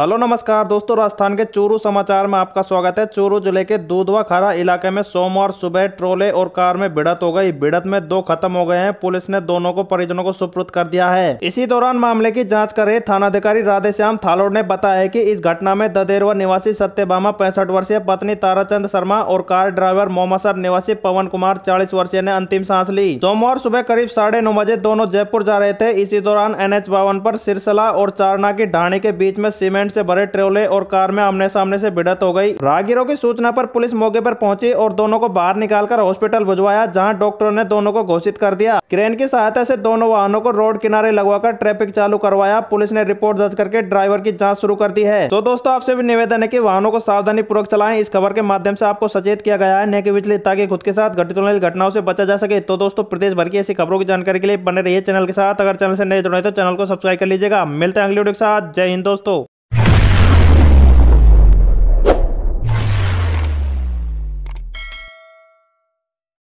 hello नमस्कार दोस्तों राजस्थान के चूरू समाचार में आपका स्वागत है चूरू जिले के दूधवा खारा इलाके में सोमवार सुबह ट्रोले और कार में भिड़त हो गई भिड़त में दो खत्म हो गए हैं पुलिस ने दोनों को परिजनों को सुपुर्द कर दिया है इसी दौरान मामले की जांच कर रहे थानाधिकारी राधेश्याम थालोड़ ने बताया की इस घटना में ददेरवा निवासी सत्यभामा पैंसठ वर्षीय पत्नी ताराचंद शर्मा और कार ड्राइवर मोमसर निवासी पवन कुमार चालीस वर्षीय ने अंतिम सांस ली सोमवार सुबह करीब साढ़े बजे दोनों जयपुर जा रहे थे इसी दौरान एन एच बावन सिरसला और चारना की ढाणी के बीच में सीमेंट एक्सीडेंट से भरे ट्रेवले और कार में आमने सामने से भिड़त हो गई राहगीरों की सूचना पर पुलिस मौके पर पहुंची और दोनों को बाहर निकालकर हॉस्पिटल भिजवाया जहां डॉक्टरों ने दोनों को घोषित कर दिया क्रेन की सहायता से दोनों वाहनों को रोड किनारे लगवाकर ट्रैफिक चालू करवाया पुलिस ने रिपोर्ट दर्ज करके ड्राइवर की जाँच शुरू कर दी है तो दोस्तों आपसे भी निवेदन है की वाहनों को सावधानी पूर्वक चलाए इस खबर के माध्यम ऐसी आपको सचेत किया गया है न कि बिजली ताकि खुद के साथ घटित होने घटनाओं से बचा जा सके तो दोस्तों प्रदेश भर की ऐसी खबरों की जानकारी के लिए बने रहिए चैनल के साथ अगर चैनल ऐसी नए जुड़े तो चैनल को सब्सक्राइब कर लीजिएगा मिलते हैं अगले वीडियो के साथ जय हिंद दोस्तों